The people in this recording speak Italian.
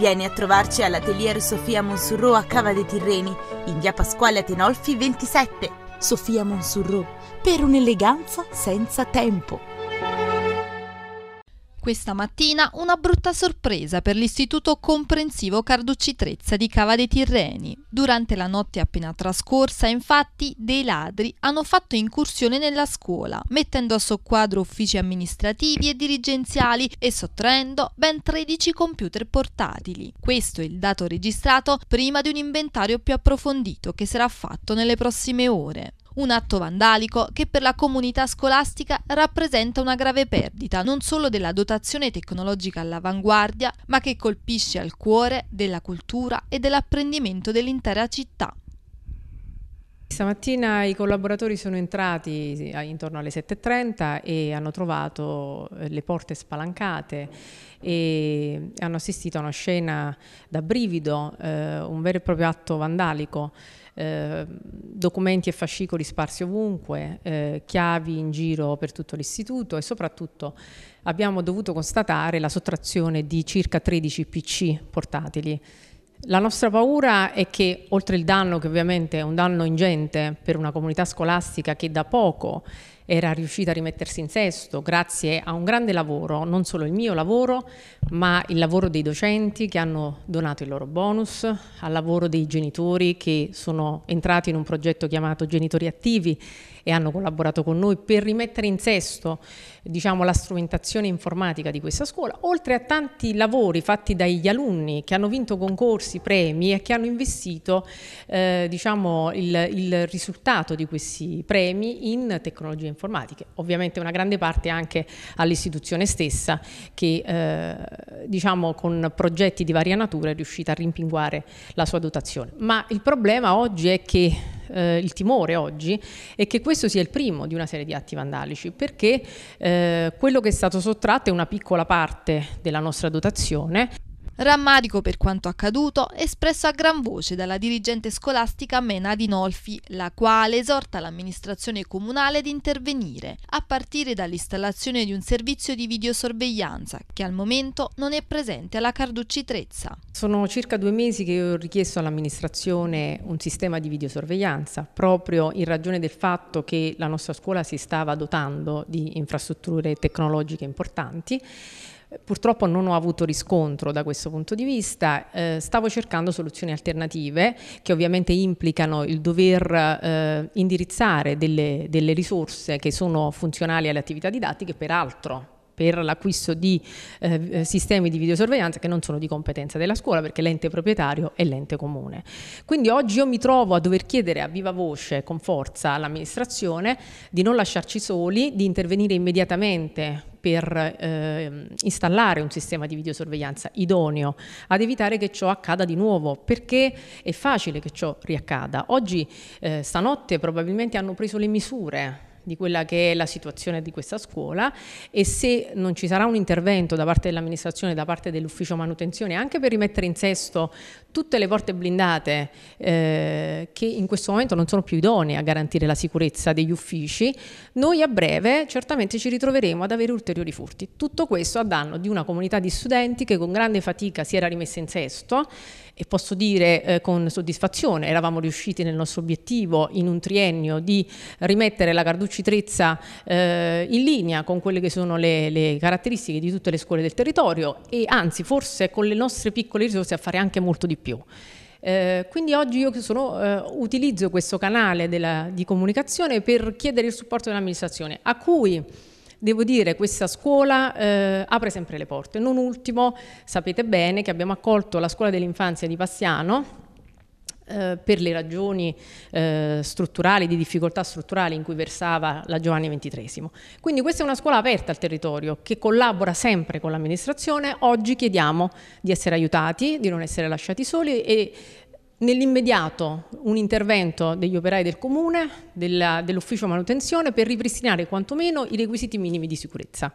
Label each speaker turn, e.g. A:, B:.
A: Vieni a trovarci all'atelier Sofia Monsurro a Cava dei Tirreni, in via Pasquale Atenolfi 27. Sofia Monsurro, per un'eleganza senza tempo. Questa mattina una brutta sorpresa per l'Istituto Comprensivo Carducci Trezza di Cava dei Tirreni. Durante la notte appena trascorsa, infatti, dei ladri hanno fatto incursione nella scuola, mettendo a soqquadro uffici amministrativi e dirigenziali e sottraendo ben 13 computer portatili. Questo è il dato registrato prima di un inventario più approfondito che sarà fatto nelle prossime ore un atto vandalico che per la comunità scolastica rappresenta una grave perdita non solo della dotazione tecnologica all'avanguardia, ma che colpisce al cuore della cultura e dell'apprendimento dell'intera città.
B: Stamattina i collaboratori sono entrati intorno alle 7.30 e hanno trovato eh, le porte spalancate e hanno assistito a una scena da brivido, eh, un vero e proprio atto vandalico, eh, documenti e fascicoli sparsi ovunque, eh, chiavi in giro per tutto l'istituto e soprattutto abbiamo dovuto constatare la sottrazione di circa 13 PC portatili la nostra paura è che, oltre il danno, che ovviamente è un danno ingente per una comunità scolastica che da poco era riuscita a rimettersi in sesto grazie a un grande lavoro, non solo il mio lavoro, ma il lavoro dei docenti che hanno donato il loro bonus, al lavoro dei genitori che sono entrati in un progetto chiamato Genitori Attivi e hanno collaborato con noi per rimettere in sesto diciamo, la strumentazione informatica di questa scuola, oltre a tanti lavori fatti dagli alunni che hanno vinto concorsi, premi e che hanno investito eh, diciamo, il, il risultato di questi premi in tecnologia informatica informatiche, ovviamente una grande parte anche all'istituzione stessa che eh, diciamo con progetti di varia natura è riuscita a rimpinguare la sua dotazione. Ma il problema oggi è che eh, il timore oggi è che questo sia il primo di una serie di atti vandalici perché eh, quello che è stato sottratto è una piccola parte della nostra dotazione Rammarico
A: per quanto accaduto espresso a gran voce dalla dirigente scolastica Mena Dinolfi, la quale esorta l'amministrazione comunale ad intervenire, a partire dall'installazione di un servizio di videosorveglianza che al momento non è presente alla Carducci Trezza.
B: Sono circa due mesi che ho richiesto all'amministrazione un sistema di videosorveglianza, proprio in ragione del fatto che la nostra scuola si stava dotando di infrastrutture tecnologiche importanti Purtroppo non ho avuto riscontro da questo punto di vista, eh, stavo cercando soluzioni alternative che ovviamente implicano il dover eh, indirizzare delle, delle risorse che sono funzionali alle attività didattiche, peraltro per l'acquisto di eh, sistemi di videosorveglianza che non sono di competenza della scuola perché l'ente proprietario è l'ente comune. Quindi oggi io mi trovo a dover chiedere a viva voce, con forza, all'amministrazione di non lasciarci soli, di intervenire immediatamente per eh, installare un sistema di videosorveglianza idoneo ad evitare che ciò accada di nuovo, perché è facile che ciò riaccada. Oggi, eh, stanotte, probabilmente hanno preso le misure di quella che è la situazione di questa scuola e se non ci sarà un intervento da parte dell'amministrazione, da parte dell'ufficio manutenzione, anche per rimettere in sesto tutte le porte blindate eh, che in questo momento non sono più idonee a garantire la sicurezza degli uffici, noi a breve certamente ci ritroveremo ad avere ulteriori furti. Tutto questo a danno di una comunità di studenti che con grande fatica si era rimessa in sesto e posso dire eh, con soddisfazione eravamo riusciti nel nostro obiettivo in un triennio di rimettere la carduccia citrezza eh, in linea con quelle che sono le, le, caratteristiche di tutte le scuole del territorio e anzi forse con le nostre piccole risorse a fare anche molto di più. Eh, quindi oggi io sono, eh, utilizzo questo canale della, di comunicazione per chiedere il supporto dell'amministrazione a cui devo dire questa scuola eh, apre sempre le porte. Non ultimo sapete bene che abbiamo accolto la scuola dell'infanzia di Passiano eh, per le ragioni eh, strutturali, di difficoltà strutturali in cui versava la Giovanni XXIII. Quindi questa è una scuola aperta al territorio che collabora sempre con l'amministrazione. Oggi chiediamo di essere aiutati, di non essere lasciati soli e Nell'immediato un intervento degli operai del comune, dell'ufficio manutenzione per ripristinare quantomeno i requisiti minimi di sicurezza.